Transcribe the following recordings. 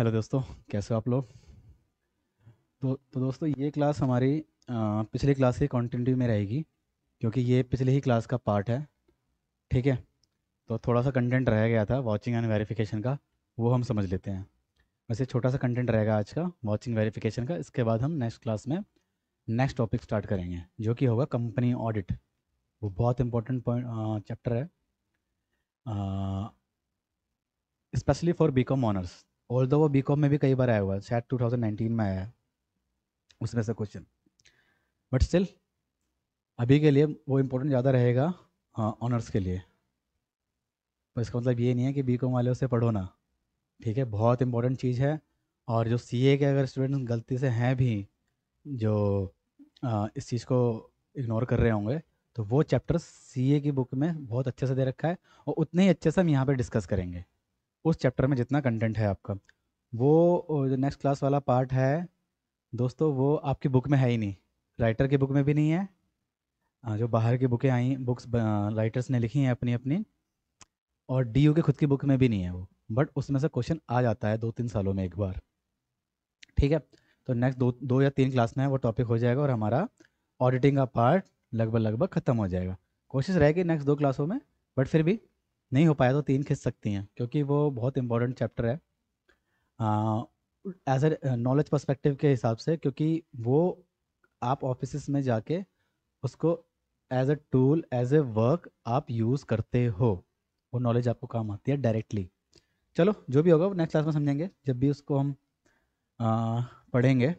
hello दोस्तों कैसे हो आप लोग तो तो दोस्तों ये क्लास हमारी पिछली क्लास के कॉन्टिन्यू में रहेगी क्योंकि ये पिछले ही क्लास का पार्ट है ठीक है तो थोड़ा सा कंटेंट रह गया था वॉचिंग एंड वेरिफिकेशन का वो हम समझ लेते हैं वैसे छोटा सा कंटेंट रहेगा आज का वॉचिंग वेरिफिकेशन का इसके बाद हम नेक्स्ट क्लास में नेक्स्ट टॉपिक स्टार्ट करेंगे जो कि होगा कंपनी ऑडिट वो बहुत इंपॉर्टेंट पॉइंट चैप्टर है specially for B com honours all दो वो बी कॉम में भी कई बार आया हुआ है शायद नाइनटीन में आया है उसमें से क्वेश्चन बट स्टिल अभी के लिए वो इम्पोर्टेंट ज़्यादा रहेगा ऑनर्स हाँ, के लिए तो इसका मतलब ये नहीं है कि बी कॉम वाले उसे पढ़ो ना ठीक है बहुत इंपॉर्टेंट चीज़ है और जो सी ए के अगर स्टूडेंट्स गलती से हैं भी जो आ, इस चीज़ को इग्नोर कर रहे होंगे तो वो चैप्टर सी ए की बुक में बहुत अच्छे से दे रखा है और उतने ही अच्छे से हम यहाँ पर डिस्कस करेंगे उस चैप्टर में जितना कंटेंट है आपका वो जो नेक्स्ट क्लास वाला पार्ट है दोस्तों वो आपकी बुक में है ही नहीं राइटर की बुक में भी नहीं है जो बाहर की बुकें आई बुक्स राइटर्स ने लिखी हैं अपनी अपनी और डी के खुद की बुक में भी नहीं है वो बट उसमें से क्वेश्चन आ जाता है दो तीन सालों में एक बार ठीक है तो नेक्स्ट दो दो या तीन क्लास में वो टॉपिक हो जाएगा और हमारा ऑडिटिंग का पार्ट लगभग लगभग ख़त्म हो जाएगा कोशिश रहेगी नेक्स्ट दो क्लासों में बट फिर भी नहीं हो पाया तो तीन खींच सकती हैं क्योंकि वो बहुत इंपॉर्टेंट चैप्टर है एज ए नॉलेज पर्सपेक्टिव के हिसाब से क्योंकि वो आप ऑफिस में जाके उसको as a tool as a work आप यूज़ करते हो वो नॉलेज आपको काम आती है डायरेक्टली चलो जो भी होगा वो नेक्स्ट क्लास में समझेंगे जब भी उसको हम आ, पढ़ेंगे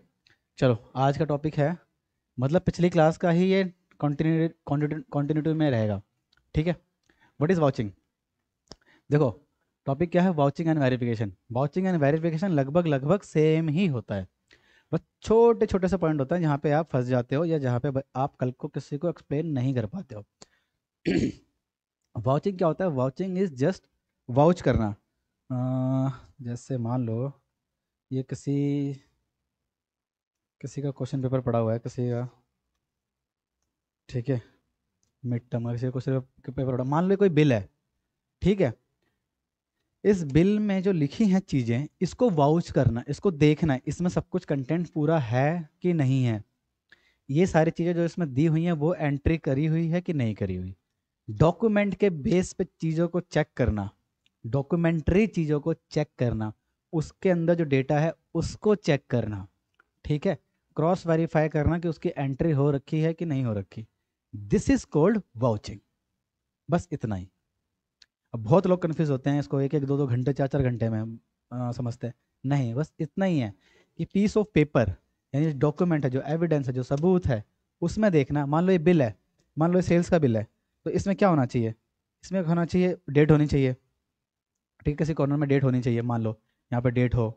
चलो आज का टॉपिक है मतलब पिछली क्लास का ही ये कॉन्टिन्यू कॉन्टिन्यूटिव में रहेगा ठीक है वट इज़ वॉचिंग देखो टॉपिक क्या है vouching and verification vouching and verification लगभग लगभग सेम ही होता है बस छोटे छोटे से पॉइंट होता है जहाँ पे आप फंस जाते हो या जहाँ पे आप कल को किसी को एक्सप्लेन नहीं कर पाते हो वाउचिंग क्या होता है वाउचिंग इज जस्ट वाउच करना आ, जैसे मान लो ये किसी किसी का क्वेश्चन पेपर पड़ा हुआ है किसी का ठीक है मिड टर्म किसी क्वेश्चन पेपर पड़ा मान लो कोई बिल है ठीक है इस बिल में जो लिखी हैं चीज़ें इसको वाउच करना इसको देखना इसमें सब कुछ कंटेंट पूरा है कि नहीं है ये सारी चीज़ें जो इसमें दी हुई हैं वो एंट्री करी हुई है कि नहीं करी हुई डॉक्यूमेंट के बेस पे चीज़ों को चेक करना डॉक्यूमेंट्री चीज़ों को चेक करना उसके अंदर जो डेटा है उसको चेक करना ठीक है क्रॉस वेरीफाई करना कि उसकी एंट्री हो रखी है कि नहीं हो रखी दिस इज कोल्ड वाउचिंग बस इतना ही अब बहुत लोग कन्फ्यूज होते हैं इसको एक एक दो दो घंटे चार चार घंटे में आ, समझते हैं नहीं बस इतना ही है कि पीस ऑफ पेपर यानी डॉक्यूमेंट है जो एविडेंस है जो सबूत है उसमें देखना मान लो ये बिल है मान लो ये सेल्स का बिल है तो इसमें क्या होना चाहिए इसमें होना चाहिए डेट होनी चाहिए ठीक किसी कॉर्नर में डेट होनी चाहिए मान लो यहाँ पर डेट हो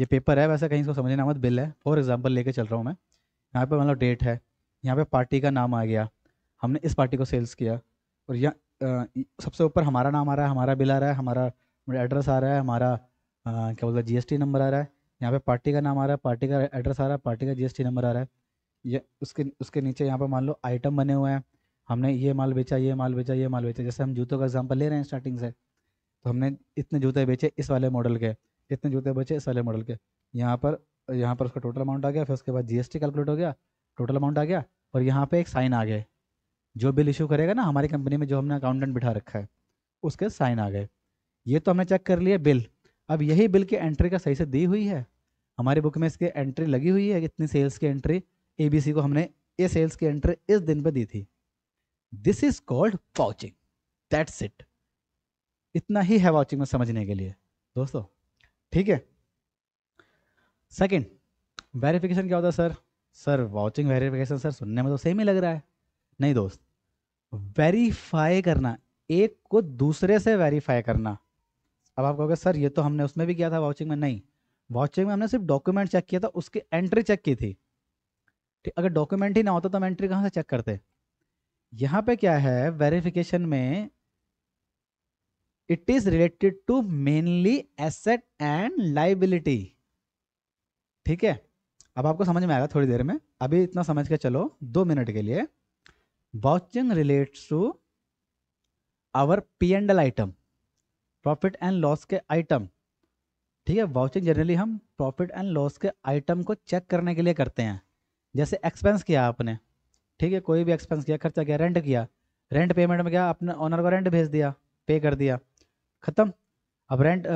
ये पेपर है वैसे कहीं इसको समझना मत बिल है फॉर एग्जाम्पल लेके चल रहा हूँ मैं यहाँ पर मान लो डेट है यहाँ पर पार्टी का नाम आ गया हमने इस पार्टी को सेल्स किया और यहाँ सबसे ऊपर हमारा नाम आ रहा है हमारा बिल आ रहा है हमारा एड्रेस आ रहा है हमारा क्या बोलते हैं जीएसटी नंबर आ रहा है यहाँ पे पार्टी का नाम आ रहा है पार्टी का एड्रेस आ रहा है पार्टी का जीएसटी नंबर आ रहा है ये उसके उसके नीचे यहाँ पर मान लो आइटम बने हुए हैं हमने ये माल बेचा ये माल बेचा ये माल बेचा जैसे हम जूतों का एग्जाम्पल ले रहे हैं स्टार्टिंग से तो हमने इतने जूते बेचे इस वाले मॉडल के इतने जूते बेचे इस वाले मॉडल के यहाँ पर यहाँ पर उसका टोटल अमाउंट आ गया फिर उसके बाद जीएसटी कैलकुलेट हो गया टोटल अमाउंट आ गया और यहाँ पे एक साइन आ गया जो बिल इशू करेगा ना हमारी कंपनी में जो हमने अकाउंटेंट बिठा रखा है उसके साइन आ गए ये तो हमने चेक कर लिया बिल अब यही बिल की एंट्री का सही से दी हुई है हमारी बुक में इसकी एंट्री लगी हुई है इतनी सेल्स की एंट्री ए बी सी को हमने ये सेल्स की एंट्री इस दिन पर दी थी this is called vouching that's it इतना ही है वाउचिंग में समझने के लिए दोस्तों ठीक है सेकेंड वेरिफिकेशन क्या होता है sir sir vouching verification sir सुनने में तो सेम ही लग रहा है नहीं दोस्त वेरीफाई करना एक को दूसरे से वेरीफाई करना अब आप कहोगे सर ये तो हमने उसमें भी किया था वाउचिंग में नहीं वाउचिंग में हमने सिर्फ डॉक्यूमेंट चेक किया था उसकी एंट्री चेक की थी ठीक अगर डॉक्यूमेंट ही ना होता तो हम एंट्री कहाँ से चेक करते यहाँ पे क्या है वेरिफिकेशन में it is related to mainly asset and liability ठीक है अब आपको समझ में आएगा थोड़ी देर में अभी इतना समझ के चलो दो मिनट के लिए Vouching relates to our P and L item profit and loss के आइटम ठीक है वाउचिंग जनरली हम प्रॉफिट एंड लॉस के आइटम को चेक करने के लिए करते हैं जैसे एक्सपेंस किया आपने ठीक है कोई भी एक्सपेंस किया खर्चा किया रेंट किया रेंट पेमेंट में क्या अपने ऑनर को रेंट भेज दिया पे कर दिया ख़त्म अब रेंट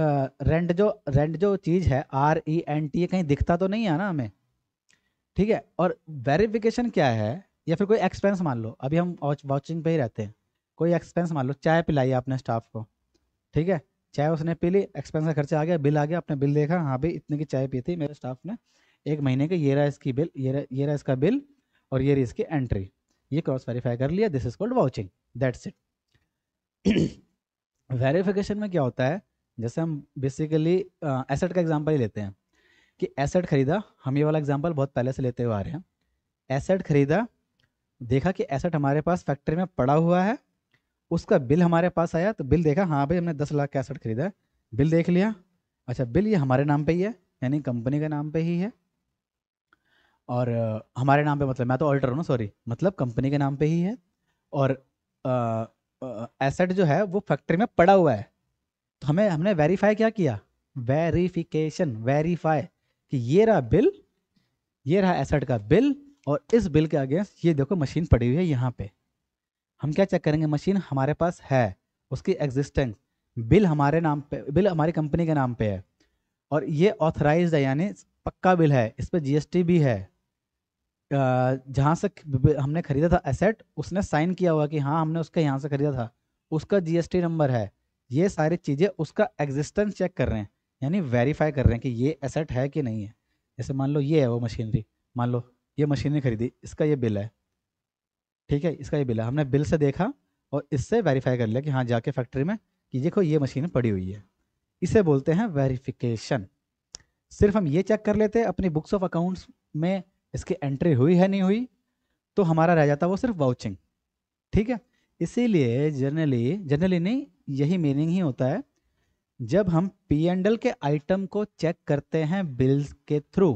रेंट जो रेंट जो चीज़ है आर ई एन टी कहीं दिखता तो नहीं है ना हमें ठीक है और वेरिफिकेशन क्या है या फिर कोई एक्सपेंस मान लो अभी हम वाचिंग पे ही रहते हैं कोई एक्सपेंस मान लो चाय पिलाई आपने स्टाफ को ठीक है चाय उसने पी ली एक्सपेंस का खर्चा आ गया बिल आ गया आपने बिल देखा हाँ भाई इतने की चाय पी थी मेरे स्टाफ ने एक महीने का ये रहा इसकी बिल ये रहा ये रहा इसका बिल और ये रही इसकी एंट्री ये क्रॉस वेरीफाई कर लिया this is called vouching that's it verification में क्या होता है जैसे हम बेसिकली एसेट का एग्जाम्पल ही लेते हैं कि एसेट खरीदा हम ये वाला एग्जाम्पल बहुत पहले से लेते हुए आ रहे हैं एसेट खरीदा देखा कि एसेट हमारे पास फैक्ट्री में पड़ा हुआ है उसका बिल हमारे पास आया तो बिल देखा हाँ भाई हमने दस लाख का एसेट खरीदा है बिल देख लिया अच्छा बिल ये हमारे नाम पे ही है यानी कंपनी के नाम पे ही है और आ, हमारे नाम पे मतलब मैं तो ऑल्टर हूँ सॉरी मतलब कंपनी के नाम पे ही है और एसेट जो है वो फैक्ट्री में पड़ा हुआ है तो हमें हमने वेरीफाई क्या किया वेरीफिकेशन वेरीफाई कि ये रहा बिल ये रहा एसेट का बिल और इस बिल के अगेंस्ट ये देखो मशीन पड़ी हुई है यहाँ पे हम क्या चेक करेंगे मशीन हमारे पास है उसकी एग्जिस्टेंस बिल हमारे नाम पे बिल हमारी कंपनी के नाम पे है और ये ऑथराइज है यानी पक्का बिल है इस पर जीएसटी भी है जहाँ से हमने ख़रीदा था एसेट उसने साइन किया हुआ कि हाँ हमने उसका यहाँ से ख़रीदा था उसका जीएसटी नंबर है ये सारी चीज़ें उसका एग्जिस्टेंस चेक कर रहे हैं यानी वेरीफाई कर रहे हैं कि ये एसेट है कि नहीं है जैसे मान लो ये है वो मशीनरी मान लो ये मशीनरी खरीदी इसका ये बिल है ठीक है इसका ये बिल है हमने बिल से देखा और इससे वेरीफाई कर लिया कि हाँ जाके फैक्ट्री में कि देखो ये मशीन पड़ी हुई है इसे बोलते हैं वेरिफिकेशन सिर्फ हम ये चेक कर लेते हैं अपनी बुक्स ऑफ अकाउंट्स में इसकी एंट्री हुई है नहीं हुई तो हमारा रह जाता वो सिर्फ वाउचिंग ठीक है इसीलिए जनरली जनरली नहीं यही मीनिंग ही होता है जब हम पी एंडल के आइटम को चेक करते हैं बिल्स के थ्रू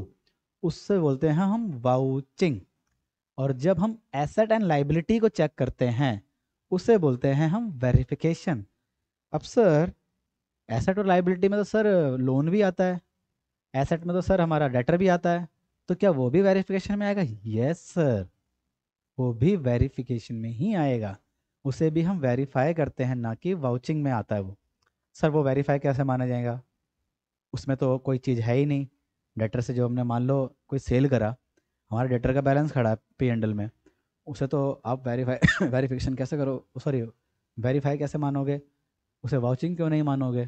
उससे बोलते हैं हम वाउचिंग और जब हम एसेट एंड लाइबिलिटी को चेक करते हैं उसे बोलते हैं हम वेरिफिकेशन अब सर एसेट और लाइबिलिटी में तो सर लोन भी आता है एसेट में तो सर हमारा डेटर भी आता है तो क्या वो भी वेरिफिकेशन में आएगा यस सर वो भी वेरिफिकेशन में ही आएगा उसे भी हम वेरीफाई करते हैं ना कि वाउचिंग में आता है वो सर वो वेरीफाई कैसे माना जाएगा उसमें तो कोई चीज़ है ही नहीं डेटर से जो हमने मान लो कोई सेल करा हमारे डेटर का बैलेंस खड़ा है पी एंडल में उसे तो आप वेरीफाई वेरीफिकेशन कैसे करो सॉरी वेरीफाई कैसे मानोगे उसे वाउचिंग क्यों नहीं मानोगे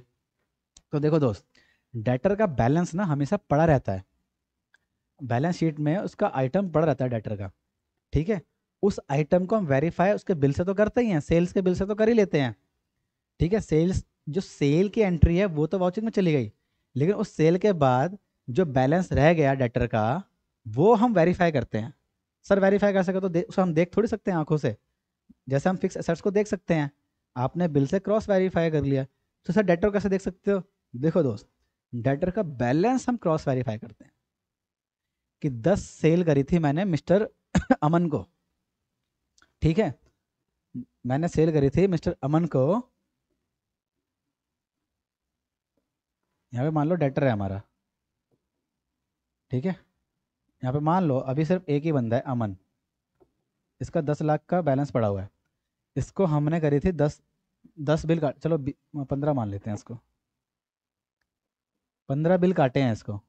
तो देखो दोस्त डेटर का बैलेंस ना हमेशा पड़ा रहता है बैलेंस शीट में उसका आइटम पड़ा रहता है डेटर का ठीक है उस आइटम को हम वेरीफाई उसके बिल से तो करते ही हैं सेल्स के बिल से तो कर ही लेते हैं ठीक है सेल्स जो सेल की एंट्री है वो तो वाउचिंग में चली गई लेकिन उस सेल के बाद जो बैलेंस रह गया डेटर का वो हम वेरीफाई करते हैं सर वेरीफाई कर सके तो उसे हम देख थोड़ी सकते हैं आंखों से जैसे हम फिक्स एसेट्स को देख सकते हैं आपने बिल से क्रॉस वेरीफाई कर लिया तो सर डेटर कैसे देख सकते हो देखो दोस्त डेटर का बैलेंस हम क्रॉस वेरीफाई करते हैं कि दस सेल करी थी मैंने मिस्टर अमन को ठीक है मैंने सेल करी थी मिस्टर अमन को यहाँ पे मान लो डेटर है हमारा ठीक है यहाँ पे मान लो अभी सिर्फ एक ही बंदा है अमन इसका दस लाख का बैलेंस पड़ा हुआ है इसको हमने करी थी दस दस बिल काट चलो पंद्रह मान लेते हैं इसको पंद्रह बिल काटे हैं इसको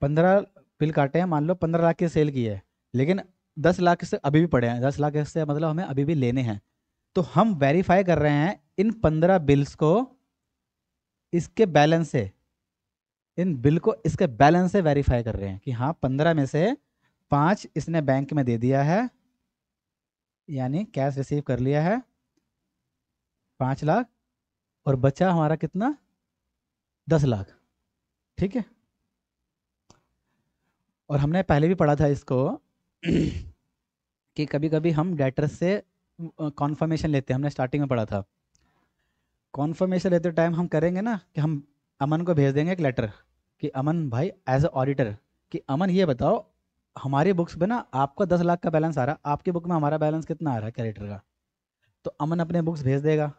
पंद्रह बिल काटे हैं मान लो पंद्रह लाख की सेल की है लेकिन दस लाख से अभी भी पड़े हैं दस लाख से मतलब हमें अभी भी लेने हैं तो हम वेरीफाई कर रहे हैं इन पंद्रह बिल्स को इसके बैलेंस से इन बिल को इसके बैलेंस से वेरीफाई कर रहे हैं कि हाँ पंद्रह में से पाँच इसने बैंक में दे दिया है यानी कैश रिसीव कर लिया है पाँच लाख और बचा हमारा कितना दस लाख ठीक है और हमने पहले भी पढ़ा था इसको कि कभी कभी हम डेटर से कॉन्फर्मेशन लेते हैं हमने स्टार्टिंग में पढ़ा था कॉन्फर्मेशन लेते टाइम हम करेंगे ना कि हम अमन को भेज देंगे एक लेटर कि अमन भाई एज ए ऑडिटर कि अमन ये बताओ हमारे बुक्स में ना आपका दस लाख का बैलेंस आ रहा आपके बुक में हमारा बैलेंस कितना आ रहा है कैरेक्टर का तो अमन अपने बुक्स भेज देगा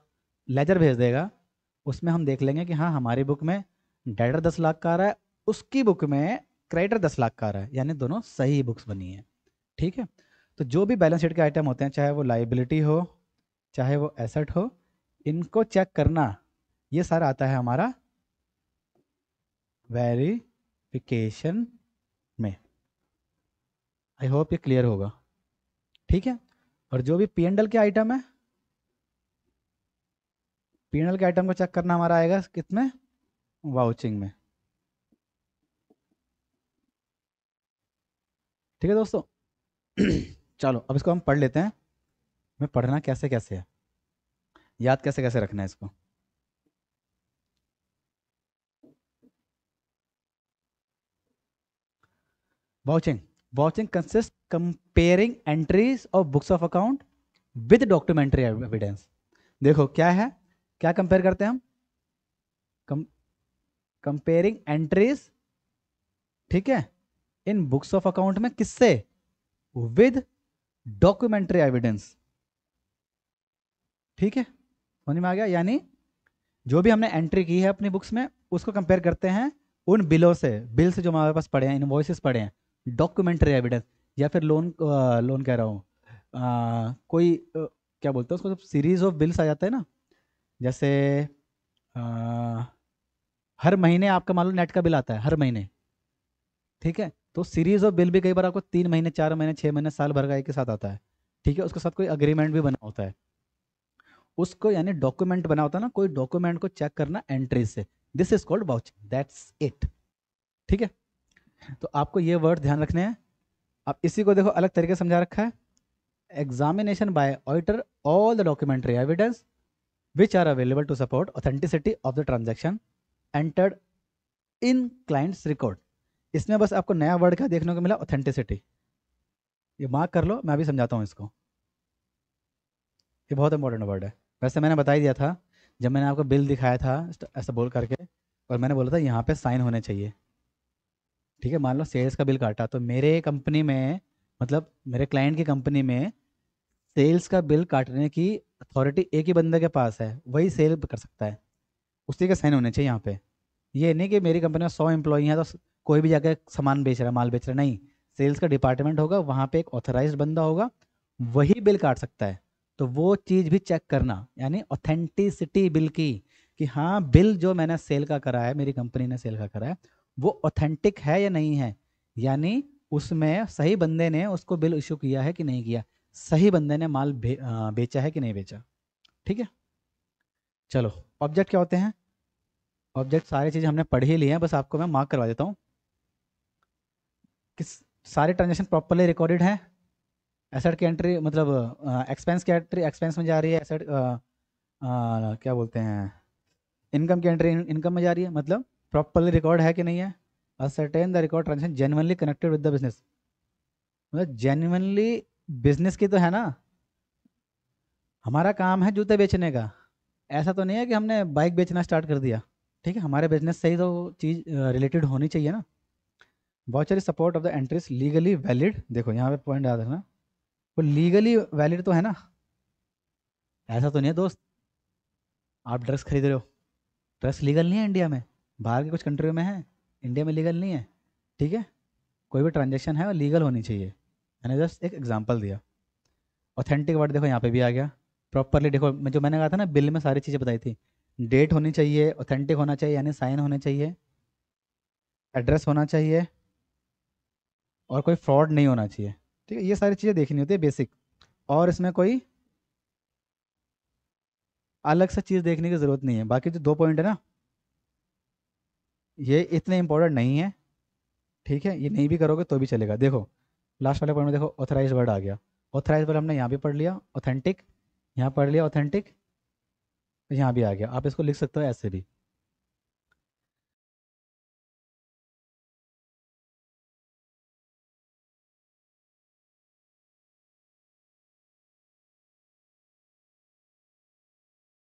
लेजर भेज देगा उसमें हम देख लेंगे कि हाँ हमारी बुक में डेटर दस लाख का आ रहा है उसकी बुक में क्रेडिटर दस लाख का आ रहा है यानी दोनों सही बुक्स बनी है ठीक है तो जो भी बैलेंस शीट के आइटम होते हैं चाहे वो लाइबिलिटी हो चाहे वो एसेट हो इनको चेक करना ये सारा आता है हमारा वेरिफिकेशन में आई होप ये क्लियर होगा ठीक है और जो भी पी के आइटम है पी के आइटम को चेक करना हमारा आएगा कितने वाउचिंग में ठीक है दोस्तों चलो अब इसको हम पढ़ लेते हैं मैं पढ़ना कैसे कैसे है याद कैसे कैसे रखना है इसको vouching vouching consist comparing entries of books of account with documentary evidence देखो क्या है क्या कंपेयर करते हैं हम कंपेयरिंग एंट्रीज ठीक है इन बुक्स ऑफ अकाउंट में किससे विद डॉक्यूमेंट्री एविडेंस ठीक है समझ में आ गया यानी जो भी हमने एंट्री की है अपनी बुक्स में उसको कंपेयर करते हैं उन बिलों से बिल से जो हमारे पास पड़े हैं इन पड़े हैं डॉक्यूमेंट्री एविडेंस या फिर लोन लोन कह रहा हूँ कोई आ, क्या बोलते हैं उसको सीरीज ऑफ बिल्स आ जाता है ना जैसे आ, हर महीने आपका मान लो नेट का बिल आता है हर महीने ठीक है तो सीरीज ऑफ बिल भी कई बार आपको तीन महीने चार महीने छः महीने साल भर का एक के साथ आता है ठीक है उसके साथ कोई अग्रीमेंट भी बना होता है उसको यानी डॉक्यूमेंट बना होता है ना कोई डॉक्यूमेंट को चेक करना एंट्री से this is called vouching that's it ठीक है तो आपको ये वर्ड ध्यान रखने हैं अब इसी को देखो अलग तरीके से समझा रखा है examination by auditor all the documentary evidence which are available to support authenticity of the transaction entered in client's record इसमें बस आपको नया वर्ड क्या देखने को मिला ऑथेंटिसिटी ये मार्क कर लो मैं अभी समझाता हूँ इसको ये बहुत इंपॉर्टेंट वर्ड है वैसे मैंने बताई दिया था जब मैंने आपको बिल दिखाया था ऐसा बोल करके और मैंने बोला था यहाँ पे साइन होने चाहिए ठीक है मान लो सेल्स का बिल काटा तो मेरे कंपनी में मतलब मेरे क्लाइंट की कंपनी में सेल्स का बिल काटने की अथॉरिटी एक ही बंदे के पास है वही सेल कर सकता है उसी का साइन होने चाहिए यहाँ पे ये नहीं कि मेरी कंपनी में सौ एम्प्लॉई हैं तो कोई भी जाकर सामान बेच रहा है माल बेच रहा है नहीं सेल्स का डिपार्टमेंट होगा वहाँ पे एक ऑथराइज बंदा होगा वही बिल काट सकता है तो वो चीज़ भी चेक करना यानी ऑथेंटिसिटी बिल की कि हाँ बिल जो मैंने सेल का करा है मेरी कंपनी ने सेल का करा है वो ऑथेंटिक है या नहीं है यानी उसमें सही बंदे ने उसको बिल इशू किया है कि नहीं किया सही बंदे ने माल बे, आ, बेचा है कि नहीं बेचा ठीक है चलो ऑब्जेक्ट क्या होते हैं ऑब्जेक्ट सारी चीज़ें हमने पढ़ ही ली हैं बस आपको मैं मार्क करवा देता हूँ किस सारे ट्रांजेक्शन प्रॉपरली रिकॉर्डेड हैं एसेट की एंट्री मतलब एक्सपेंस की एंट्री एक्सपेंस में जा रही है एसेट क्या बोलते हैं इनकम की एंट्री इनकम में जा रही है मतलब प्रॉपरली रिकॉर्ड है कि नहीं है ascertain the record transaction genuinely connected with the business मतलब जेनुअनली बिजनेस की तो है ना हमारा काम है जूते बेचने का ऐसा तो नहीं है कि हमने बाइक बेचना स्टार्ट कर दिया ठीक है हमारे बिजनेस से ही तो चीज़ रिलेटेड होनी चाहिए ना voucher is support of the entries legally valid देखो यहाँ पे पॉइंट याद रखना वो लीगली वैलिड तो है ना ऐसा तो नहीं है दोस्त आप ड्रग्स खरीद रहे हो ड्रग्स लीगल नहीं है इंडिया में बाहर की कुछ कंट्री में है इंडिया में लीगल नहीं है ठीक है कोई भी ट्रांजेक्शन है वो लीगल होनी चाहिए मैंने जस्ट एक एग्जाम्पल दिया ऑथेंटिक वर्ड देखो यहाँ पे भी आ गया प्रॉपरली देखो जो मैंने कहा था ना बिल में सारी चीज़ें बताई थी डेट होनी चाहिए ऑथेंटिक होना चाहिए यानी साइन होने चाहिए एड्रेस होना चाहिए और कोई फ्रॉड नहीं होना चाहिए ठीक है ये सारी चीज़ें देखनी होती है बेसिक और इसमें कोई अलग से चीज़ देखने की ज़रूरत नहीं है बाकी जो दो पॉइंट है ना ये इतने इंपॉर्टेंट नहीं है ठीक है ये नहीं भी करोगे तो भी चलेगा देखो लास्ट वाले पॉइंट में देखो ऑथराइज वर्ड आ गया ऑथराइज वर्ड हमने यहाँ भी पढ़ लिया ऑथेंटिक यहाँ पढ़ लिया ऑथेंटिक यहाँ भी आ गया आप इसको लिख सकते हो ऐसे भी